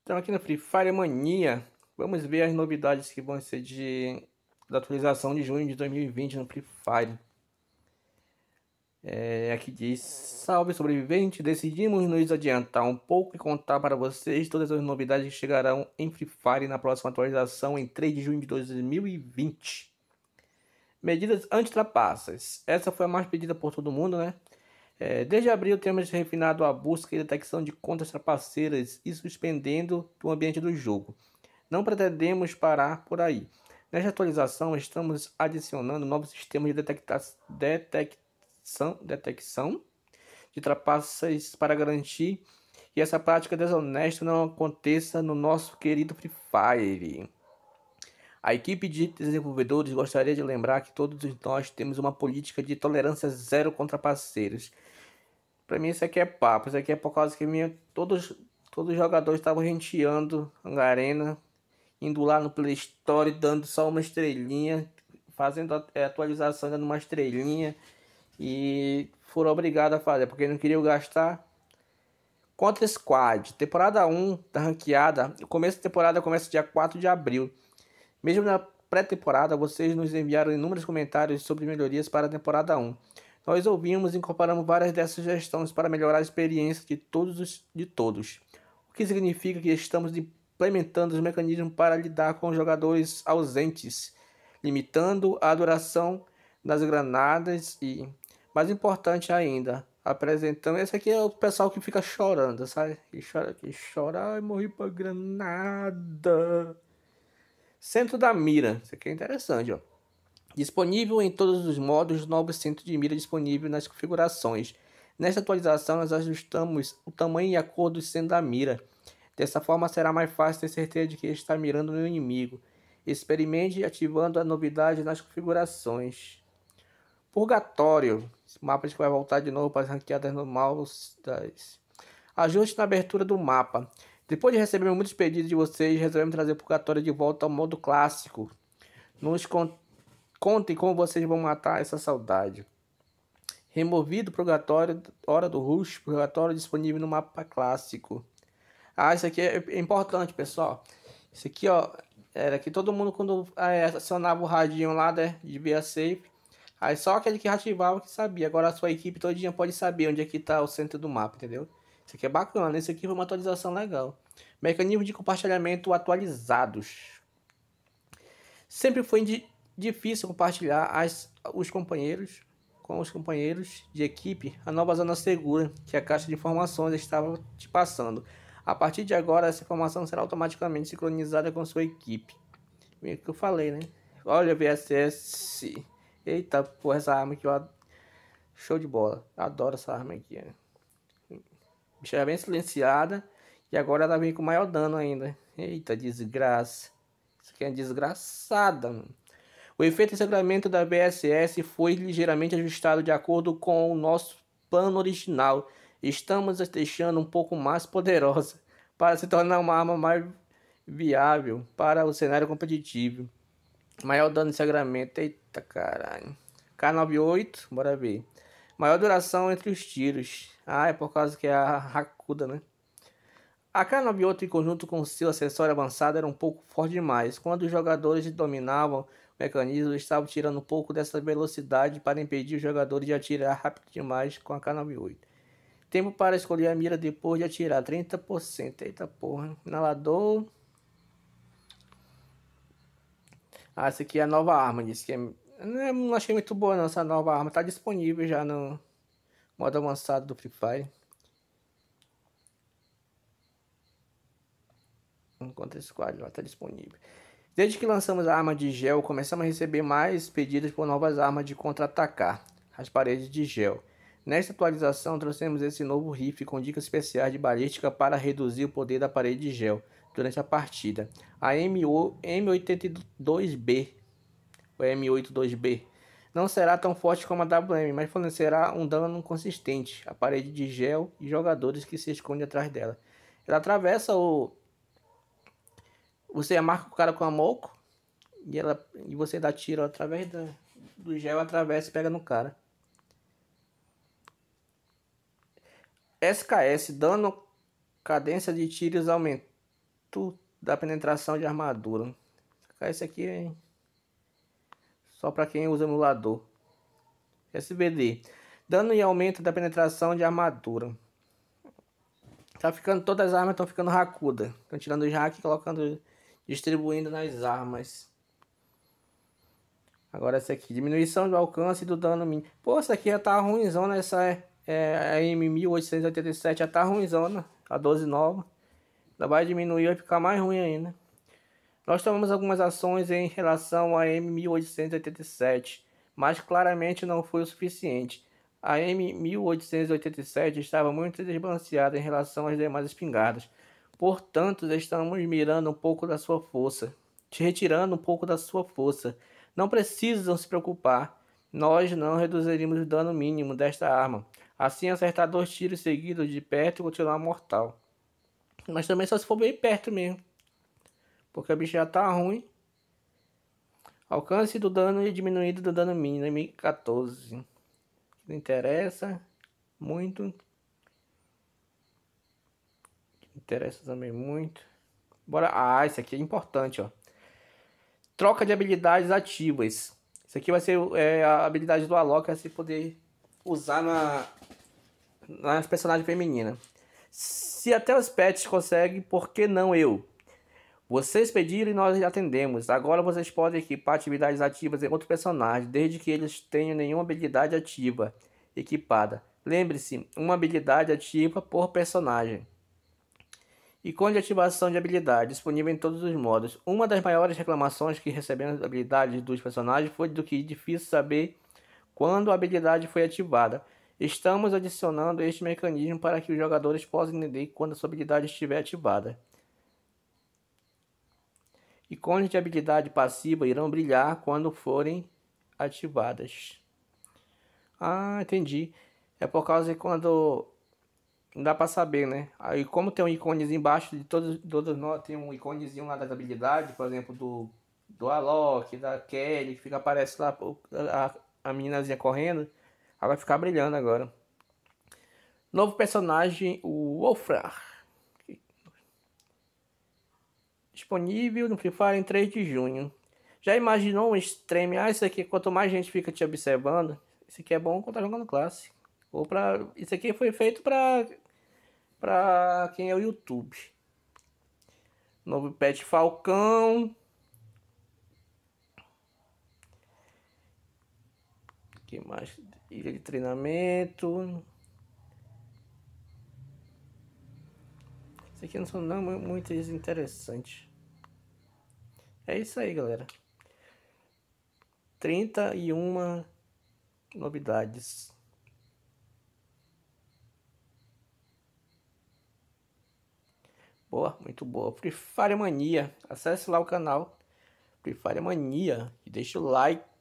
Estamos aqui no Free Fire Mania. Vamos ver as novidades que vão ser de da atualização de junho de 2020 no Free Fire. É, aqui diz: Salve sobrevivente, decidimos nos adiantar um pouco e contar para vocês todas as novidades que chegarão em Free Fire na próxima atualização em 3 de junho de 2020. Medidas antitrapassas. Essa foi a mais pedida por todo mundo, né? É, desde abril, temos refinado a busca e detecção de contas trapaceiras e suspendendo do ambiente do jogo. Não pretendemos parar por aí. Nesta atualização, estamos adicionando novos sistemas de detecta detecção, detecção de trapaças para garantir que essa prática desonesta não aconteça no nosso querido Free Fire. A equipe de desenvolvedores gostaria de lembrar que todos nós temos uma política de tolerância zero contra parceiros. Para mim isso aqui é papo, isso aqui é por causa que minha, todos, todos os jogadores estavam genteando a arena, indo lá no Play Store, dando só uma estrelinha, fazendo a, a é, atualização dando uma estrelinha e foram obrigados a fazer, porque não queriam gastar. Contra Squad, temporada 1 da ranqueada, o começo da temporada começa dia 4 de abril. Mesmo na pré-temporada, vocês nos enviaram inúmeros comentários sobre melhorias para a temporada 1. Nós ouvimos e comparamos várias dessas sugestões para melhorar a experiência de todos, os, de todos, o que significa que estamos implementando os mecanismos para lidar com jogadores ausentes, limitando a duração das granadas e, mais importante ainda, apresentando. Esse aqui é o pessoal que fica chorando, sabe? Que chora, que chora, ai, morri pra granada. Centro da mira. Isso aqui é interessante, ó. Disponível em todos os modos, o novo centro de mira disponível nas configurações. Nesta atualização, nós ajustamos o tamanho e a cor do centro da mira. Dessa forma, será mais fácil ter certeza de que está mirando no inimigo. Experimente ativando a novidade nas configurações. Purgatório. Esse mapa vai voltar de novo para as ranqueadas normais. Das... Ajuste na abertura do mapa. Depois de receber muitos pedidos de vocês, resolvemos trazer o Purgatório de volta ao modo clássico. Nos, Contem como vocês vão matar essa saudade. Removido purgatório, hora do rush, purgatório disponível no mapa clássico. Ah, isso aqui é, é importante, pessoal. Isso aqui, ó, era que todo mundo quando é, acionava o radinho lá, né, de via safe, aí só aquele que ativava que sabia. Agora a sua equipe todinha pode saber onde é que tá o centro do mapa, entendeu? Isso aqui é bacana, isso aqui foi uma atualização legal. Mecanismos de compartilhamento atualizados. Sempre foi de difícil compartilhar as, os companheiros com os companheiros de equipe a nova zona segura que a caixa de informações estava te passando. A partir de agora, essa informação será automaticamente sincronizada com sua equipe. O que eu falei, né? Olha, VSS. Eita, porra, essa arma que eu adoro. Show de bola. Adoro essa arma aqui. Né? Bicha é bem silenciada. E agora ela vem com maior dano ainda. Eita, desgraça. Isso aqui é desgraçada, mano. O efeito de sangramento da BSS foi ligeiramente ajustado de acordo com o nosso plano original. Estamos deixando um pouco mais poderosa para se tornar uma arma mais viável para o cenário competitivo. Maior dano de sangramento. Eita caralho. K98, bora ver. Maior duração entre os tiros. Ah, é por causa que é a Hakuda, né? A K98 em conjunto com seu acessório avançado era um pouco forte demais. Quando os jogadores dominavam mecanismo estava tirando um pouco dessa velocidade para impedir o jogador de atirar rápido demais com a K98. Tempo para escolher a mira depois de atirar, 30%. Eita porra. Inalador. Ah, essa aqui é a nova arma. Disse que é... Não achei muito boa não, essa nova arma. Tá disponível já no modo avançado do Free Fire. Enquanto esse quadro Está tá disponível. Desde que lançamos a arma de gel, começamos a receber mais pedidos por novas armas de contra-atacar, as paredes de gel. Nesta atualização, trouxemos esse novo rifle com dicas especiais de balística para reduzir o poder da parede de gel durante a partida. A M82B, o M82B, não será tão forte como a WM, mas fornecerá um dano consistente à parede de gel e jogadores que se escondem atrás dela. Ela atravessa o você marca o cara com a moco e, ela, e você dá tiro através da, do gel, através e pega no cara. SKS, dano, cadência de tiros, aumento da penetração de armadura. Esse aqui é só para quem usa emulador. SBD, dano e aumento da penetração de armadura. Tá ficando, todas as armas estão ficando racuda. Estão tirando o hack e colocando distribuindo nas armas. Agora essa aqui, diminuição do alcance do dano mínimo. Pô, essa aqui já tá ruimzona, essa é, é, é M1887 já tá ruimzona, a tá 12 nova. Ainda vai diminuir, vai ficar mais ruim ainda. Nós tomamos algumas ações em relação à M1887, mas claramente não foi o suficiente. A M1887 estava muito desbalanceada em relação às demais espingardas. Portanto, estamos mirando um pouco da sua força, te retirando um pouco da sua força. Não precisam se preocupar, nós não reduziremos o dano mínimo desta arma. Assim, acertar dois tiros seguidos de perto e continuar mortal. Mas também só se for bem perto mesmo. Porque a bicha já tá ruim. Alcance do dano e diminuído do dano mínimo. 14. Não interessa muito interessa também muito. Bora. Ah, isso aqui é importante, ó. Troca de habilidades ativas. Isso aqui vai ser é, a habilidade do Alok se poder usar na nas personagens femininas. Se até os pets conseguem, por que não eu? Vocês pediram e nós atendemos. Agora vocês podem equipar atividades ativas em outro personagem, desde que eles tenham nenhuma habilidade ativa equipada. Lembre-se, uma habilidade ativa por personagem. Ícone de ativação de habilidade, disponível em todos os modos. Uma das maiores reclamações que recebemos das habilidades dos personagens foi do que é difícil saber quando a habilidade foi ativada. Estamos adicionando este mecanismo para que os jogadores possam entender quando a sua habilidade estiver ativada. Ícones de habilidade passiva irão brilhar quando forem ativadas. Ah, entendi. É por causa que quando não dá para saber, né? Aí como tem um iconezinho embaixo de todos, todos nós, tem um iconezinho lá das habilidades, por exemplo, do, do Alok, da Kelly, que fica aparece lá a, a meninazinha correndo, ela vai ficar brilhando agora. Novo personagem, o Wolfrar disponível no Free Fire em 3 de junho. Já imaginou um stream? Ah, isso aqui, quanto mais gente fica te observando, isso aqui é bom quando tá jogando classe. Ou pra. Isso aqui foi feito pra para quem é o YouTube. Novo pet Falcão. que mais? Ilha de treinamento. Isso aqui não são não, muito interessantes. É isso aí, galera. 31 novidades. Boa, muito boa. Free Fire Mania. Acesse lá o canal Free Fire Mania e deixa o like.